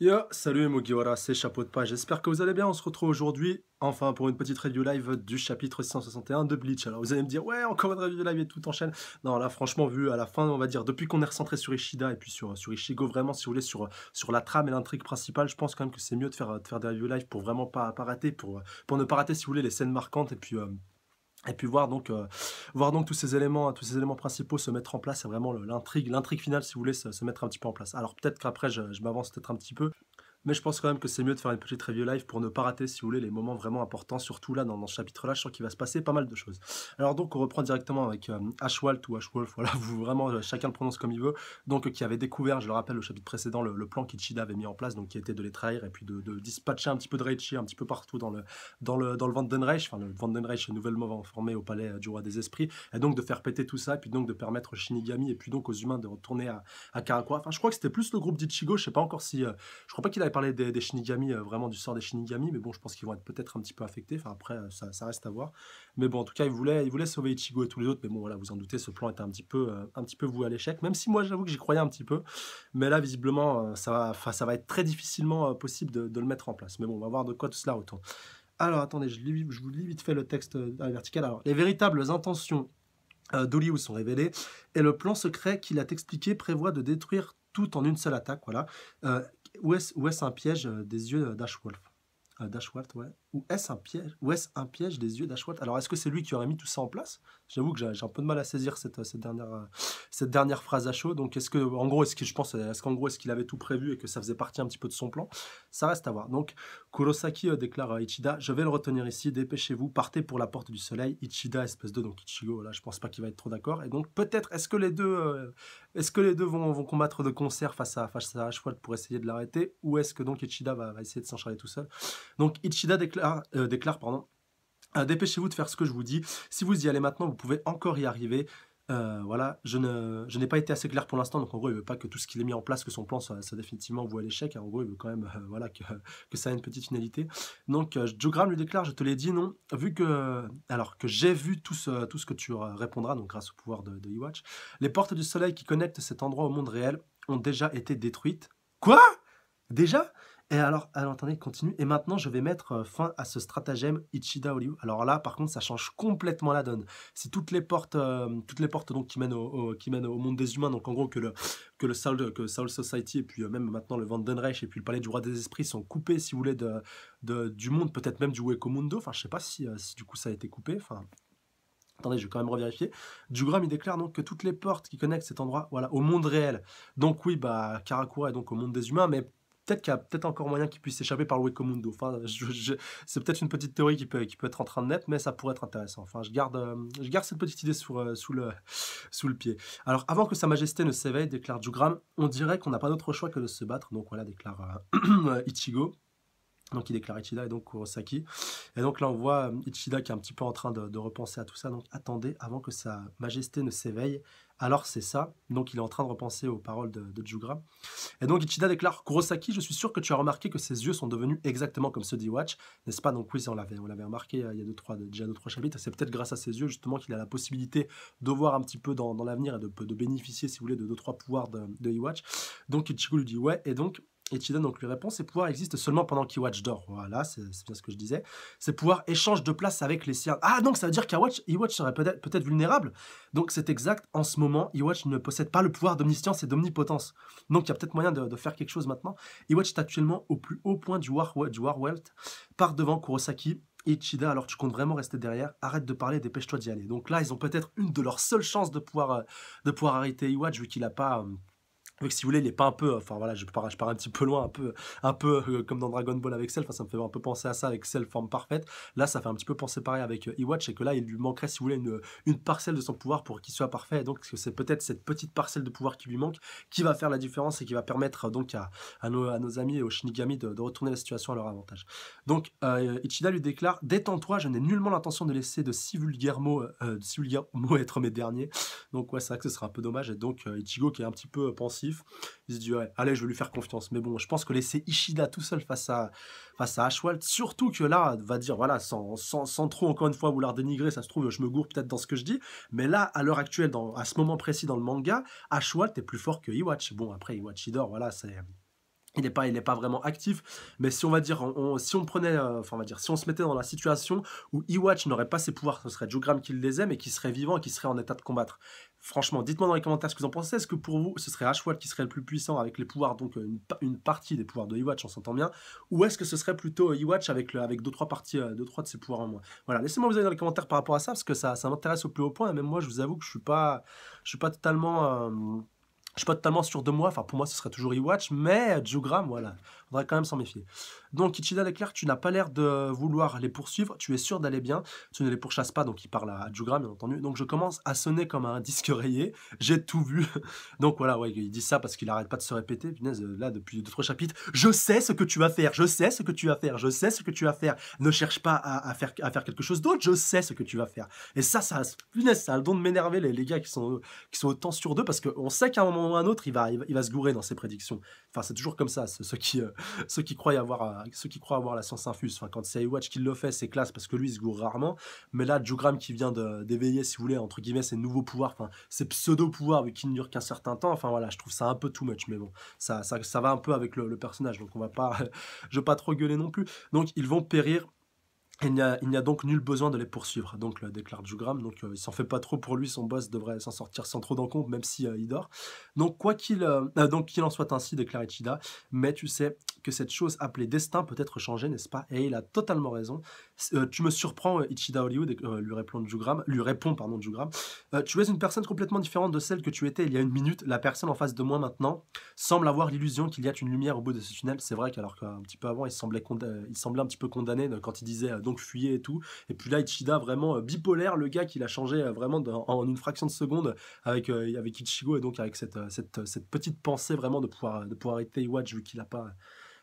Yo, salut Mugiwara, c'est Chapeau de Page, j'espère que vous allez bien, on se retrouve aujourd'hui, enfin pour une petite review live du chapitre 661 de Bleach. Alors vous allez me dire, ouais, encore une review live et tout enchaîne. Non, là franchement, vu à la fin, on va dire, depuis qu'on est recentré sur Ishida et puis sur, sur Ishigo, vraiment, si vous voulez, sur, sur la trame et l'intrigue principale, je pense quand même que c'est mieux de faire, faire des reviews live pour vraiment pas, pas rater, pour, pour ne pas rater, si vous voulez, les scènes marquantes et puis... Euh, et puis voir donc, euh, voir donc tous ces éléments, tous ces éléments principaux se mettre en place, c'est vraiment l'intrigue, l'intrigue finale, si vous voulez, se, mettre un petit peu en place. Alors peut-être qu'après, je m'avance peut-être un petit peu, mais je pense quand même que c'est mieux de faire une petite review live pour ne pas rater, si vous voulez, les moments vraiment importants, surtout là, dans, ce chapitre-là, je sens qu'il va se passer pas mal de choses. Alors donc, on reprend directement avec euh, Ashwalt ou Ashwolf, voilà, vous, vraiment, euh, chacun le prononce comme il veut, donc euh, qui avait découvert, je le rappelle, au chapitre précédent, le, plan qu'Ichida avait mis en place, donc qui était de les trahir et puis de, dispatcher un petit peu de Reichi un petit peu partout dans le, dans le, dans le Vandenreich, enfin le Vandenreich nouvellement formé au palais du Roi des Esprits, et donc de faire péter tout ça, et puis donc de permettre Shinigami et puis donc aux humains de retourner à, à Enfin, je crois que c'était plus le groupe d'Ichigo, je sais pas encore si... je crois pas qu'il avait des, Shinigami, euh, vraiment du sort des Shinigami, mais bon, je pense qu'ils vont être peut-être un petit peu affectés. Enfin, après, euh, ça, reste à voir. Mais bon, en tout cas, ils voulaient, ils voulaient sauver Ichigo et tous les autres. Mais bon, voilà, vous en doutez, ce plan était un petit peu, euh, un petit peu voué à l'échec. Même si moi, j'avoue que j'y croyais un petit peu. Mais là, visiblement, ça va, ça va être très difficilement possible de, le mettre en place. Mais bon, on va voir de quoi tout cela retourne. Alors, attendez, je, je vous lis vite fait le texte à la verticale. Alors, les véritables intentions d'Hollywood sont révélées et le plan secret qu'il a expliqué prévoit de détruire tout en une seule attaque. Voilà où est, où est un piège euh, des yeux d'Ashwolf euh, Dashwalt, ouais. Ou est-ce un piège est un piège des yeux d'Ashwat Alors, est-ce que c'est lui qui aurait mis tout ça en place J'avoue que j'ai un peu de mal à saisir cette, dernière, euh, cette dernière phrase à chaud. Donc, est-ce que, en gros, est-ce je pense, est qu'en gros, est-ce qu'il avait tout prévu et que ça faisait partie un petit peu de son plan Ça reste à voir. Donc, Kurosaki euh, déclare à Ichida Je vais le retenir ici, dépêchez-vous, partez pour la porte du soleil. Ichida, espèce de, donc Ichigo, là, je pense pas qu'il va être trop d'accord. Et donc, peut-être, est-ce que les deux, euh, est-ce que les deux vont, vont, combattre de concert face à, face à Ashwat pour essayer de l'arrêter Ou est-ce que donc Ichida va, va essayer de s'en charger tout seul Donc, Ichida déclare euh, déclare, pardon, euh, Dépêchez-vous de faire ce que je vous dis. Si vous y allez maintenant, vous pouvez encore y arriver. Euh, voilà, je n'ai je pas été assez clair pour l'instant, donc en gros, il veut pas que tout ce qu'il a mis en place, que son plan, soit définitivement définitivement à l'échec. En gros, il veut quand même voilà, que, ça ait une petite finalité. Donc, Jogram Joe Graham lui déclare Je te l'ai dit, non, vu que. Alors que j'ai vu tout ce, tout ce que tu répondras, donc grâce au pouvoir de, de E-Watch, les portes du soleil qui connectent cet endroit au monde réel ont déjà été détruites. Quoi Déjà et alors, alors, attendez, continue. Et maintenant, je vais mettre euh, fin à ce stratagème Ichida Oliu. Alors là, par contre, ça change complètement la donne. Si toutes les portes, euh, toutes les portes donc, qui, mènent au, qui mènent au monde des humains, donc en gros que le, que le Soul, que Society et puis euh, même maintenant le Vandenreich et puis le Palais du Roi des Esprits sont coupés, si vous voulez, de, de du monde, peut-être même du Weko Mundo. Enfin, je sais pas si, si du coup ça a été coupé. Enfin, Attendez, je vais quand même revérifier. Dugram, il déclare donc que toutes les portes qui connectent cet endroit voilà, au monde réel. Donc oui, bah, Karakura est donc au monde des humains, mais peut-être qu'il y a peut-être encore moyen qu'il puisse s'échapper par le Wekomundo. Enfin, c'est peut-être une petite théorie qui peut, qui peut être en train de naître, mais ça pourrait être intéressant. Enfin, je garde, euh, je garde cette petite idée euh, sous, le, sous le pied. Alors, avant que Sa Majesté ne s'éveille, déclare Jugram, on dirait qu'on n'a pas d'autre choix que de se battre. Donc voilà, déclare euh, Ichigo. Donc il déclare Ichida et donc Kurosaki. Et donc là on voit euh, Ichida qui est un petit peu en train de, repenser à tout ça. Donc attendez avant que Sa Majesté ne s'éveille. Alors c'est ça. Donc il est en train de repenser aux paroles de, de Jugra. Et donc Ichida déclare Kurosaki, je suis sûr que tu as remarqué que ses yeux sont devenus exactement comme ceux d'Iwatch, n'est-ce pas Donc oui, on l'avait, on l'avait remarqué euh, il y a deux, trois, déjà deux, trois chapitres. C'est peut-être grâce à ses yeux justement qu'il a la possibilité de voir un petit peu dans, l'avenir et de, bénéficier, si vous voulez, de deux, trois pouvoirs de, de Donc Ichigo lui dit ouais. Et donc et Chida donc lui répond, ces pouvoirs existent seulement pendant ki-watch dort. Voilà, c'est bien ce que je disais. Ces pouvoirs échangent de place avec les siens. Ah, donc ça veut dire qu'Iwatch serait peut-être peut vulnérable. Donc c'est exact, en ce moment, Iwatch ne possède pas le pouvoir d'omniscience et d'omnipotence. Donc il y a peut-être moyen de, faire quelque chose maintenant. Iwatch est actuellement au plus haut point du War, du war Welt, par devant Kurosaki. Ichida, alors tu comptes vraiment rester derrière, arrête de parler, dépêche-toi d'y aller. Donc là, ils ont peut-être une de leurs seules chances de pouvoir, euh, de pouvoir arrêter Iwatch, vu qu'il n'a pas... Euh, que si vous voulez, il est pas un peu, enfin voilà, je pars, je un petit peu loin, un peu, un peu euh, comme dans Dragon Ball avec Cell, enfin ça me fait un peu penser à ça avec Cell forme parfaite. Là, ça fait un petit peu penser pareil avec euh, Iwatch et que là, il lui manquerait, si vous voulez, une, une parcelle de son pouvoir pour qu'il soit parfait. Et donc c'est peut-être cette petite parcelle de pouvoir qui lui manque qui va faire la différence et qui va permettre euh, donc à, à, nos, à nos, amis et aux Shinigami de, retourner la situation à leur avantage. Donc Ichida lui déclare Détends-toi, je n'ai nullement l'intention de laisser de si vulgaires mots, de si vulgaires mots être mes derniers. Donc ouais, c'est vrai que ce sera un peu dommage. Et donc Ichigo qui est un petit peu pensif il se dit, allez, je vais lui faire confiance. Mais bon, je pense que laisser Ishida tout seul face à, face à surtout que là, va dire, voilà, sans, trop, encore une fois, vouloir dénigrer, ça se trouve, je me gourre peut-être dans ce que je dis. Mais là, à l'heure actuelle, à ce moment précis dans le manga, Ashwalt est plus fort que Iwatch. Bon, après, Iwatch, il dort, voilà, c'est il n'est pas, il pas vraiment actif. Mais si on va dire, si on prenait, euh, enfin on va dire, si on se mettait dans la situation où Iwatch n'aurait pas ses pouvoirs, ce serait Jogram qui les aime et qui serait vivant, et qui serait en état de combattre. Franchement, dites-moi dans les commentaires ce que vous en pensez. Est-ce que pour vous, ce serait Ashwell qui serait le plus puissant avec les pouvoirs, donc euh, une, partie des pouvoirs de E-Watch, on s'entend bien Ou est-ce que ce serait plutôt e avec, avec deux, trois parties, euh, trois de ses pouvoirs en moins Voilà, laissez-moi vous dire dans les commentaires par rapport à ça, parce que ça, m'intéresse au plus haut point. Et même moi, je vous avoue que je suis pas, je suis pas totalement. Euh, je suis pas totalement sûr de moi, enfin pour moi ce serait toujours E-Watch mais Joe voilà on va quand même s'en méfier. Donc Ichida déclare tu n'as pas l'air de vouloir les poursuivre, tu es sûr d'aller bien, tu ne les pourchasses pas, donc il parle à Joe bien entendu. Donc je commence à sonner comme un disque rayé, j'ai tout vu. donc voilà, ouais, il dit ça parce qu'il arrête pas de se répéter, punaise, euh, là depuis d'autres chapitres, je sais ce que tu vas faire, je sais ce que tu vas faire, je sais ce que tu vas faire, ne cherche pas à, faire, à faire quelque chose d'autre, je sais ce que tu vas faire. Et ça, ça, punaise, ça a le don de m'énerver les, les, gars qui sont, qui sont autant sur d'eux parce qu'on sait qu'à un moment un autre, il va, il se gourer dans ses prédictions. Enfin, c'est toujours comme ça, ceux qui, euh, ceux, qui croient avoir, euh, ceux qui croient avoir la science infuse. Enfin, quand c'est Watch qui le fait, c'est classe parce que lui, il se gourre rarement. Mais là, Jugram qui vient d'éveiller, si vous voulez, entre guillemets, ses nouveaux pouvoirs, enfin, ses pseudo-pouvoirs, qui ne durent qu'un certain temps, enfin voilà, je trouve ça un peu too much, mais bon, ça, ça, va un peu avec le, personnage, donc on va pas, je pas trop gueuler non plus. Donc, ils vont périr il n'y a, donc nul besoin de les poursuivre, donc le euh, déclare Jugram. Donc euh, il s'en fait pas trop pour lui, son boss devrait s'en sortir sans trop d'encombre, même si euh, il dort. Donc quoi qu'il donc qu'il en soit ainsi, déclare Ichida. Mais tu sais, que cette chose appelée destin peut être changée, n'est-ce pas Et il a totalement raison. Euh, tu me surprends, euh, Ichida Hollywood, euh, lui répond Jugram, lui répond pardon Jugram. tu es une personne complètement différente de celle que tu étais il y a une minute. La personne en face de moi maintenant semble avoir l'illusion qu'il y a une lumière au bout de ce tunnel. C'est vrai qu'alors qu'un petit peu avant, il semblait, il semblait un petit peu condamné quand il disait donc fuyez et tout. Et puis là, Ichida vraiment bipolaire, le gars qui a changé vraiment en, une fraction de seconde avec avec Ichigo et donc avec cette, cette, petite pensée vraiment de pouvoir de pouvoir arrêter watch vu qu'il n'a pas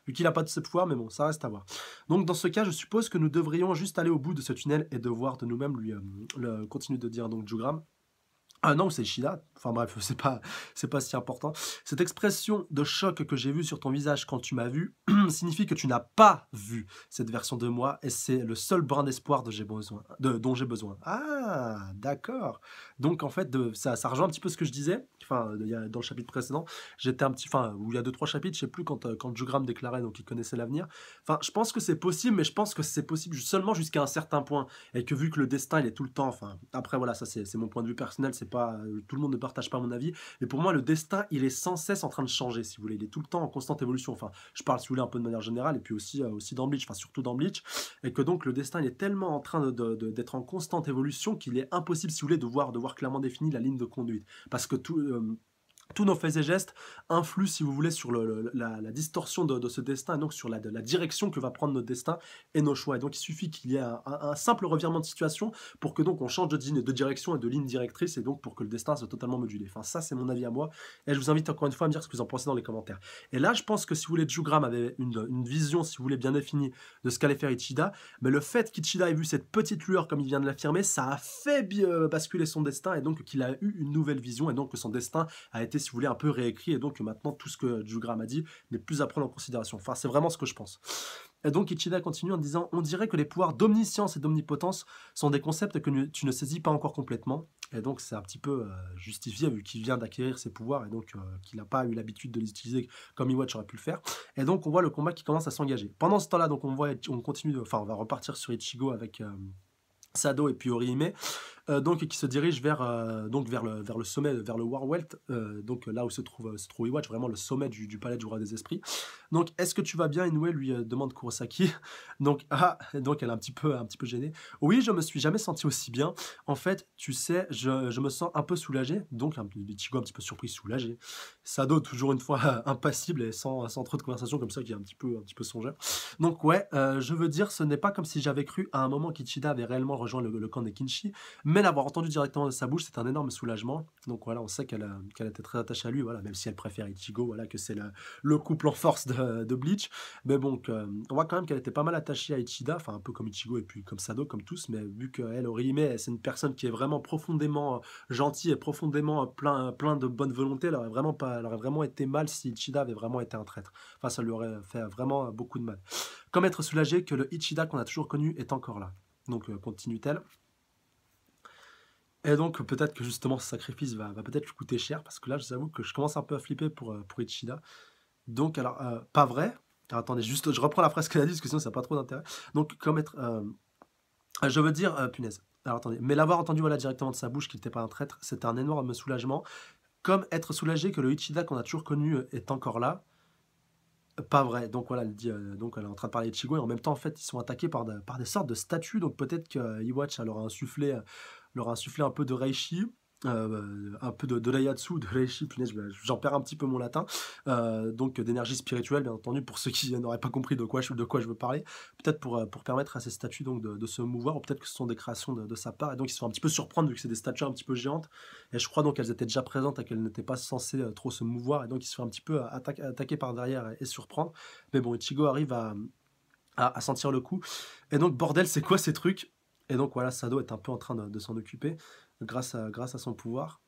vu qu'il n'a pas de ce pouvoir, mais bon, ça reste à voir. Donc dans ce cas, je suppose que nous devrions juste aller au bout de ce tunnel et de voir de nous-mêmes, lui euh, de dire donc Jugram. Ah non, c'est Shida. Enfin bref, c'est pas, c'est pas si important. Cette expression de choc que j'ai vue sur ton visage quand tu m'as vu signifie que tu n'as pas vu cette version de moi et c'est le seul brin d'espoir dont j'ai besoin. Ah, d'accord. Donc en fait, de, ça, ça rejoint un petit peu ce que je disais. Enfin, dans le chapitre précédent, j'étais un petit, enfin, où il y a deux trois chapitres, je sais plus quand euh, quand Jugram déclarait donc il connaissait l'avenir. Enfin, je pense que c'est possible, mais je pense que c'est possible seulement jusqu'à un certain point et que vu que le destin il est tout le temps. Enfin, après voilà, ça c'est mon point de vue personnel, c'est euh, tout le monde ne partage pas mon avis. Mais pour moi, le destin, il est sans cesse en train de changer, si vous voulez. Il est tout le temps en constante évolution. Enfin, je parle, si vous voulez, un peu de manière générale, et puis aussi, euh, aussi dans Bleach, enfin surtout dans Bleach. Et que donc, le destin, il est tellement en train d'être en constante évolution qu'il est impossible, si vous voulez, de voir, de voir clairement défini la ligne de conduite. Parce que tout. Euh, tous nos faits et gestes influent, si vous voulez, sur la, distorsion de, ce destin, et donc sur la, la, direction que va prendre notre destin et nos choix. Et donc il suffit qu'il y ait un, simple revirement de situation pour que donc on change de, de, direction et de ligne directrice, et donc pour que le destin soit totalement modulé. Enfin, ça c'est mon avis à moi, et je vous invite encore une fois à me dire ce que vous en pensez dans les commentaires. Et là, je pense que si vous voulez, Jugram avait une, une vision, si vous voulez, bien définie de ce qu'allait faire Ichida, mais le fait qu'Ichida ait vu cette petite lueur, comme il vient de l'affirmer, ça a fait euh, basculer son destin, et donc qu'il a eu une nouvelle vision, et donc que son destin a été si vous voulez, un peu réécrit. Et donc, maintenant, tout ce que Drew a dit n'est plus à prendre en considération. Enfin, c'est vraiment ce que je pense. Et donc, Ichida continue en disant On dirait que les pouvoirs d'omniscience et d'omnipotence sont des concepts que tu ne saisis pas encore complètement. Et donc, c'est un petit peu euh, justifié vu qu'il vient d'acquérir ses pouvoirs et donc euh, qu'il n'a pas eu l'habitude de les utiliser comme Iwatch aurait pu le faire. Et donc, on voit le combat qui commence à s'engager. Pendant ce temps-là, donc on voit, on continue, enfin, on va repartir sur Ichigo avec euh, Sado et puis Orihime euh, donc qui se dirige vers euh, donc vers le vers le sommet, vers le Warwelt, euh, donc là où se trouve se trouve vraiment le sommet du, palais du roi des esprits. Donc est-ce que tu vas bien Inoue lui demande Kurosaki. Donc ah donc elle est un petit peu un petit peu gênée. Oui, je me suis jamais senti aussi bien. En fait, tu sais, je, me sens un peu soulagé, donc un petit un petit peu surpris, soulagé. Sado toujours une fois impassible et sans, trop de conversation comme ça qui est un petit peu un petit peu songeur. Donc ouais, je veux dire, ce n'est pas comme si j'avais cru à un moment qu'Ichida avait réellement rejoint le, le camp des Kinshi, mais l'avoir entendu directement de sa bouche, c'est un énorme soulagement. Donc voilà, on sait qu'elle euh, était très attachée à lui, voilà, même si elle préfère Ichigo, voilà, que c'est le, couple en force de, Bleach. Mais bon, on voit quand même qu'elle était pas mal attachée à Ichida, enfin un peu comme Ichigo et puis comme Sado, comme tous, mais vu qu'elle, Orihime, c'est une personne qui est vraiment profondément euh, gentille et profondément euh, plein, plein de bonne volonté, elle aurait, vraiment pas, elle aurait vraiment été mal si Ichida avait vraiment été un traître. Enfin, ça lui aurait fait vraiment beaucoup de mal. Comme être soulagé que le Ichida qu'on a toujours connu est encore là. Donc continue-t-elle. Et donc peut-être que justement ce sacrifice va, peut-être lui coûter cher, parce que là je vous avoue que je commence un peu à flipper pour, euh, pour Ichida. Donc alors, euh, pas vrai. Alors, attendez, juste je reprends la phrase qu'elle a dit, parce que sinon ça n'a pas trop d'intérêt. Donc comme être... Euh, je veux dire, punaise. Alors attendez, mais l'avoir entendu voilà directement de sa bouche qu'il n'était pas un traître, c'est un énorme soulagement. Comme être soulagé que le Ichida qu'on a toujours connu est encore là. Pas vrai. Donc voilà, elle dit, donc est en train de parler de Chigo et en même temps en fait ils sont attaqués par, par des sortes de statues. Donc peut-être que Iwatch leur a insufflé leur insuffler un peu de reishi, euh, un peu de, de de reishi, punaise, j'en perds un petit peu mon latin. Euh, donc d'énergie spirituelle, bien entendu, pour ceux qui n'auraient pas compris de quoi je, de quoi je veux parler. Peut-être pour, euh, pour permettre à ces statues donc, de, se mouvoir, ou peut-être que ce sont des créations de, sa part. Et donc ils se font un petit peu surprendre, vu que c'est des statues un petit peu géantes. Et je crois donc qu'elles étaient déjà présentes et qu'elles n'étaient pas censées trop se mouvoir. Et donc ils se font un petit peu attaqué attaquer par derrière et, surprendre. Mais bon, Ichigo arrive à à, sentir le coup. Et donc, bordel, c'est quoi ces trucs et donc voilà, Sado est un peu en train de, s'en occuper grâce à, grâce à son pouvoir.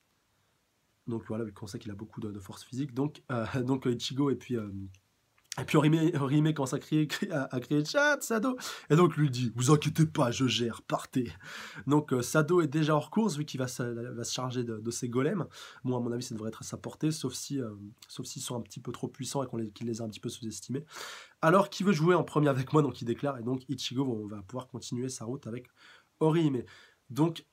Donc voilà, vu qu'on sait qu'il a beaucoup de, force physique. Donc, euh, donc euh, Ichigo et puis, euh, et puis Orime, Orime commence à crier, à, à crier Chat, Sado Et donc lui dit Vous inquiétez pas, je gère, partez Donc Sado est déjà hors course, vu qu'il va, va, se charger de, ses golems. Moi à mon avis, ça devrait être à sa portée, sauf s'ils si, sauf sont un petit peu trop puissants et qu'on les, qu'il les a un petit peu sous-estimés alors qui veut jouer en premier avec moi, donc il déclare, et donc Ichigo, va pouvoir continuer sa route avec Orihime. Donc,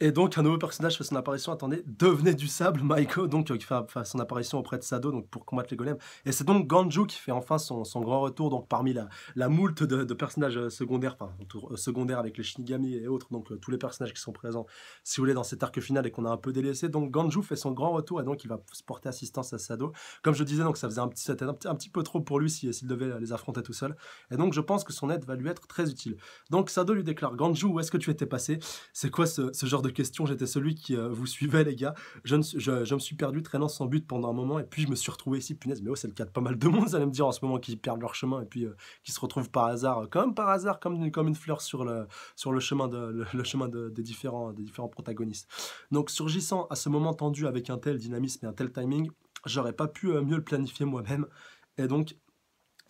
et donc, un nouveau personnage fait son apparition. Attendez, devenez du sable, Maiko, donc, euh, qui fait, son apparition auprès de Sado donc, pour combattre les golems. Et c'est donc Ganju qui fait enfin son, grand retour donc, parmi la, la moult de, personnages euh, secondaires, enfin, euh, secondaires avec les Shinigami et autres, donc tous les personnages qui sont présents, si vous voulez, dans cet arc final et qu'on a un peu délaissé. Donc, Ganju fait son grand retour et donc il va porter assistance à Sado. Comme je disais, donc, ça faisait un petit, un petit, peu trop pour lui s'il devait les affronter tout seul. Et donc, je pense que son aide va lui être très utile. Donc, Sado lui déclare Ganju, où est-ce que tu étais passé C'est quoi ce, ce genre de questions, j'étais celui qui euh, vous suivait, les gars. Je, je, je, me suis perdu traînant sans but pendant un moment, et puis je me suis retrouvé ici. Punaise, mais c'est le cas de pas mal de monde, vous allez me dire en ce moment, qui perdent leur chemin et puis euh, qui se retrouvent par hasard, euh, comme par hasard, comme une, comme une fleur sur le, sur le chemin, de, le, chemin des, différents, des différents protagonistes. Donc, surgissant à ce moment tendu avec un tel dynamisme et un tel timing, j'aurais pas pu mieux le planifier moi-même. Et donc,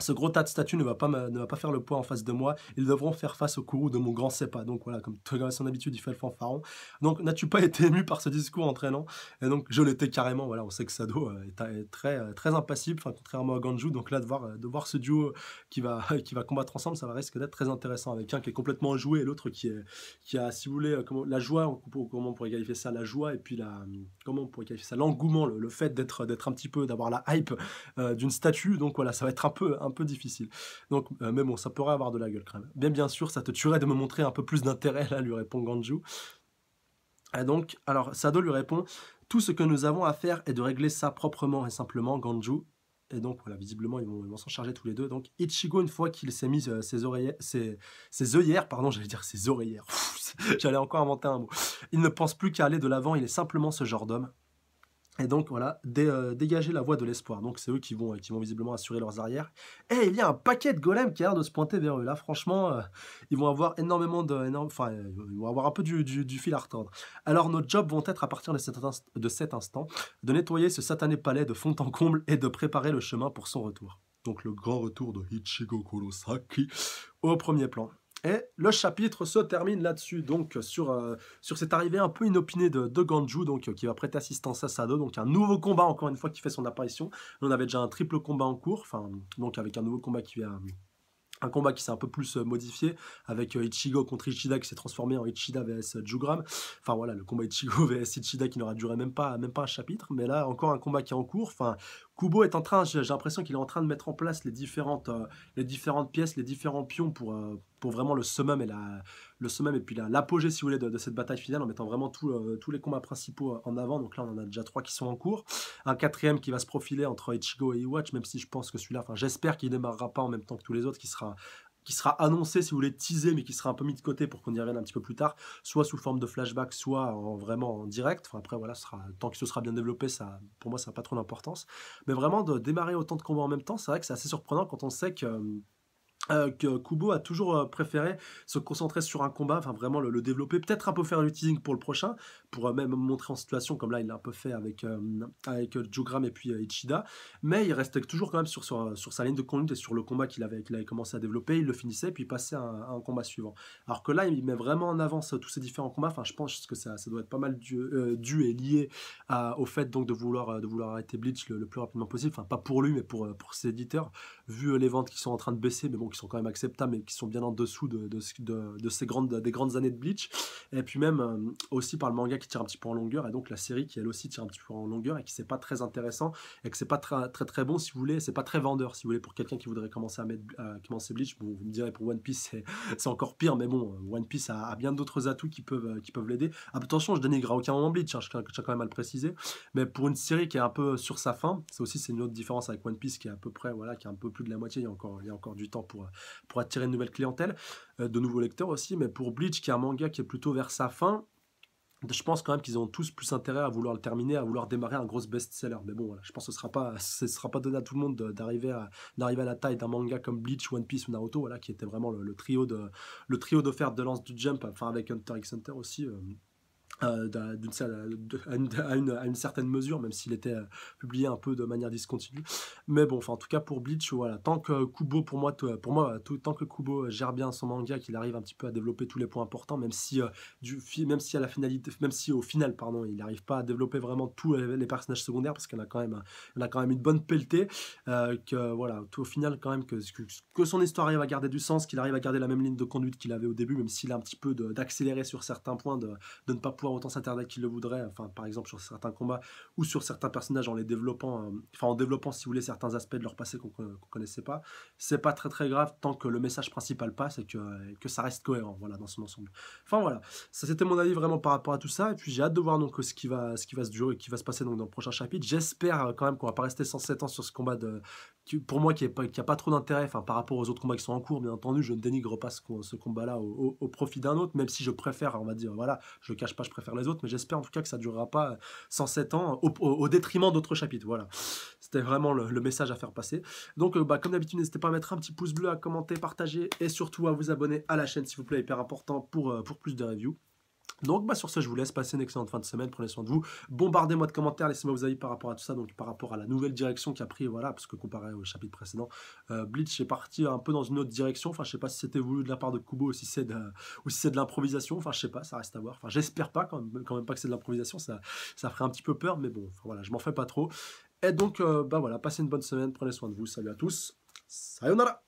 ce gros tas de statues ne va, pas ne va pas faire le poids en face de moi. Ils devront faire face au courroux de mon grand sépa. Donc voilà, comme, son habitude, il fait le fanfaron. Donc n'as-tu pas été ému par ce discours entraînant Et donc je l'étais carrément. Voilà, on sait que Sado euh, est, très, euh, très impassible, contrairement à Ganju. Donc là, de voir, euh, de voir ce duo qui va, qui va combattre ensemble, ça va risque d'être très intéressant. Avec un qui est complètement joué et l'autre qui, qui a, si vous voulez, comment, la joie, comment on pourrait qualifier ça La joie et puis la, comment on pourrait qualifier ça L'engouement, le, fait d'être un petit peu, d'avoir la hype d'une statue. Donc voilà, ça va être un peu un peu difficile. Donc, euh, mais bon, ça pourrait avoir de la gueule crème Bien, bien sûr, ça te tuerait de me montrer un peu plus d'intérêt, là, lui répond Ganju. Et donc, alors, Sado lui répond Tout ce que nous avons à faire est de régler ça proprement et simplement, Ganju. Et donc, voilà, visiblement, ils vont s'en charger tous les deux. Donc, Ichigo, une fois qu'il s'est mis euh, ses, oreillers, ses, ses œillères, pardon, j'allais dire ses oreillères, j'allais encore inventer un mot. Il ne pense plus qu'à aller de l'avant, il est simplement ce genre d'homme. Et donc voilà, euh, dégager la voie de l'espoir. Donc c'est eux qui vont, euh, qui visiblement assurer leurs arrières. Et il y a un paquet de golems qui a l'air de se pointer vers eux. Là, franchement, euh, ils vont avoir énormément de, enfin, vont avoir un peu du, fil à retordre. Alors nos jobs vont être à partir de cet, de cet instant de nettoyer ce satané palais de fond en comble et de préparer le chemin pour son retour. Donc le grand retour de Ichigo Kurosaki au premier plan. Et le chapitre se termine là-dessus, donc sur, euh, sur cette arrivée un peu inopinée de, de Ganju, donc, euh, qui va prêter assistance à Sado. Donc un nouveau combat, encore une fois, qui fait son apparition. On avait déjà un triple combat en cours, enfin, donc avec un nouveau combat qui vient un combat qui s'est un peu plus euh, modifié avec Ichigo contre Ichida qui s'est transformé en Ichida vs Jugram. Enfin voilà, le combat Ichigo vs Ichida qui n'aura duré même pas, même pas un chapitre, mais là encore un combat qui est en cours, enfin, Kubo est en train, j'ai l'impression qu'il est en train de mettre en place les différentes, euh, les différentes pièces, les différents pions pour, euh, pour vraiment le summum et, le et puis l'apogée, si vous voulez, de, cette bataille finale en mettant vraiment euh, tous les combats principaux en avant. Donc là, on en a déjà trois qui sont en cours. Un quatrième qui va se profiler entre Ichigo et Iwatch, même si je pense que celui-là, enfin, j'espère qu'il ne démarrera pas en même temps que tous les autres, qui sera qui sera annoncé, si vous voulez, teaser, mais qui sera un peu mis de côté pour qu'on y revienne un petit peu plus tard, soit sous forme de flashback, soit vraiment en direct. après, voilà, sera, tant qu'il ce sera bien développé, ça, pour moi, ça n'a pas trop d'importance. Mais vraiment, de démarrer autant de combats en même temps, c'est vrai que c'est assez surprenant quand on sait que. Euh, que Kubo a toujours euh, préféré se concentrer sur un combat, enfin vraiment le, développer, peut-être un peu faire le teasing pour le prochain, pour euh, même montrer en situation, comme là il l'a un peu fait avec, avec Jogram et puis Ichida, mais il restait toujours quand même sur, sur, sa ligne de conduite et sur le combat qu'il avait, avait commencé à développer, il le finissait puis il passait à un, combat suivant. Alors que là il met vraiment en avance tous ces différents combats, enfin je pense que ça, ça doit être pas mal dû, et lié au fait donc de vouloir, de vouloir arrêter Bleach le, le, plus rapidement possible, enfin pas pour lui mais pour, pour ses éditeurs, vu les ventes qui sont en train de baisser, mais bon qui sont quand même acceptables, mais qui sont bien en dessous de, de, de, ces grandes, des grandes années de Bleach. Et puis même euh, aussi par le manga qui tire un petit peu en longueur, et donc la série qui elle aussi tire un petit peu en longueur, et qui c'est pas très intéressant, et que c'est pas très, très très bon si vous voulez, c'est pas très vendeur si vous voulez pour quelqu'un qui voudrait commencer à mettre, euh, commencer Bleach. Bon, vous me direz pour One Piece c'est encore pire, mais bon, euh, One Piece a, a bien d'autres atouts qui peuvent, qui peuvent l'aider. Ah, bah, attention, je dénigre à aucun moment Bleach, hein, je, tiens quand même à le préciser, mais pour une série qui est un peu sur sa fin, c'est aussi c'est une autre différence avec One Piece qui est à peu près voilà qui est un peu plus de la moitié, encore, il y a encore du temps pour pour, attirer une nouvelle clientèle, euh, de nouveaux lecteurs aussi. Mais pour Bleach, qui est un manga qui est plutôt vers sa fin, je pense quand même qu'ils ont tous plus intérêt à vouloir le terminer, à vouloir démarrer un gros best-seller. Mais bon, je pense que ce sera pas, ce sera pas donné à tout le monde d'arriver à, d'arriver à la taille d'un manga comme Bleach, One Piece ou Naruto, voilà, qui était vraiment le, trio de, le trio d'offertes de lance du Jump, enfin avec Hunter x Hunter aussi. Euh, euh, d'une, à, une, certaine mesure, même s'il était euh, publié un peu de manière discontinue. Mais bon, enfin, en tout cas pour Bleach, voilà, tant que Kubo, pour moi, pour moi tant que Kubo euh, gère bien son manga, qu'il arrive un petit peu à développer tous les points importants, même si, du, même si à la finalité, même si au final, pardon, il n'arrive pas à développer vraiment tous les, personnages secondaires, parce qu'il a quand même, il a quand même une bonne pelletée, que voilà, au final quand même que, que, son histoire arrive à garder du sens, qu'il arrive à garder la même ligne de conduite qu'il avait au début, même s'il a un petit peu d'accélérer sur certains points, de ne pas pouvoir autant s'interdire qu'il le voudrait, enfin, par exemple sur certains combats ou sur certains personnages en les développant, euh, enfin en développant si vous voulez certains aspects de leur passé qu'on connaissait pas, c'est pas très très grave tant que le message principal passe et que, que ça reste cohérent voilà, dans son ensemble. Enfin voilà, ça c'était mon avis vraiment par rapport à tout ça et puis j'ai hâte de voir donc ce qui va, ce qui va se durer, qui va se passer donc, dans le prochain chapitre. J'espère euh, quand même qu'on va pas rester 107 ans sur ce combat de, pour moi, qui n'a pas, pas, trop d'intérêt par rapport aux autres combats qui sont en cours. Bien entendu, je ne dénigre pas ce, combat-là au, profit d'un autre, même si je préfère, on va dire, voilà, je ne cache pas, je préfère les autres, mais j'espère en tout cas que ça ne durera pas 107 euh, ans au, détriment d'autres chapitres. Voilà, c'était vraiment le, message à faire passer. Donc, euh, bah, comme d'habitude, n'hésitez pas à mettre un petit pouce bleu, à commenter, partager et surtout à vous abonner à la chaîne, s'il vous plaît, hyper important pour, euh, pour plus de reviews. Donc bah sur ce je vous laisse passer une excellente fin de semaine, prenez soin de vous, bombardez-moi de commentaires, laissez-moi vos avis par rapport à tout ça, donc par rapport à la nouvelle direction qui a pris, voilà, parce que comparé au chapitre précédent, euh, Bleach est parti un peu dans une autre direction, enfin je sais pas si c'était voulu de la part de Kubo ou si c'est de, si de l'improvisation, enfin je sais pas, ça reste à voir, enfin j'espère pas quand même, quand même pas que c'est de l'improvisation, ça, ça ferait un petit peu peur, mais bon, voilà, je m'en fais pas trop. Et donc, euh, bah voilà, passez une bonne semaine, prenez soin de vous, salut à tous, sayonara